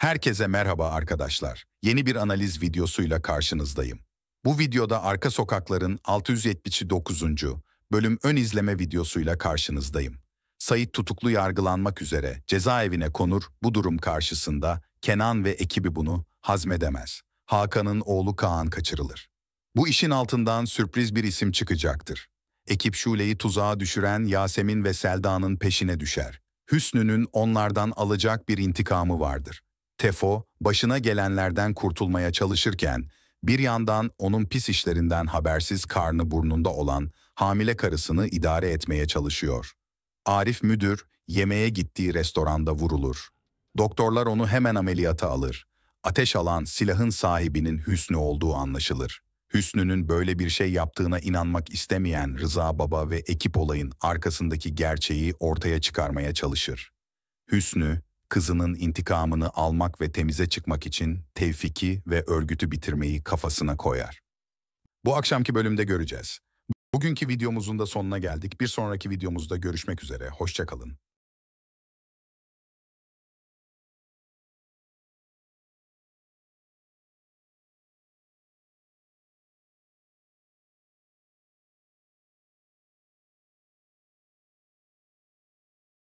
Herkese merhaba arkadaşlar. Yeni bir analiz videosuyla karşınızdayım. Bu videoda Arka Sokakların 679. bölüm ön izleme videosuyla karşınızdayım. Sayit tutuklu yargılanmak üzere cezaevine konur, bu durum karşısında Kenan ve ekibi bunu hazmedemez. Hakan'ın oğlu Kaan kaçırılır. Bu işin altından sürpriz bir isim çıkacaktır. Ekip Şule'yi tuzağa düşüren Yasemin ve Selda'nın peşine düşer. Hüsnü'nün onlardan alacak bir intikamı vardır. Tefo başına gelenlerden kurtulmaya çalışırken bir yandan onun pis işlerinden habersiz karnı burnunda olan hamile karısını idare etmeye çalışıyor. Arif müdür yemeğe gittiği restoranda vurulur. Doktorlar onu hemen ameliyata alır. Ateş alan silahın sahibinin Hüsnü olduğu anlaşılır. Hüsnü'nün böyle bir şey yaptığına inanmak istemeyen Rıza Baba ve ekip olayın arkasındaki gerçeği ortaya çıkarmaya çalışır. Hüsnü, kızının intikamını almak ve temize çıkmak için Tevfik'i ve örgütü bitirmeyi kafasına koyar. Bu akşamki bölümde göreceğiz. Bugünkü videomuzun da sonuna geldik. Bir sonraki videomuzda görüşmek üzere. Hoşçakalın.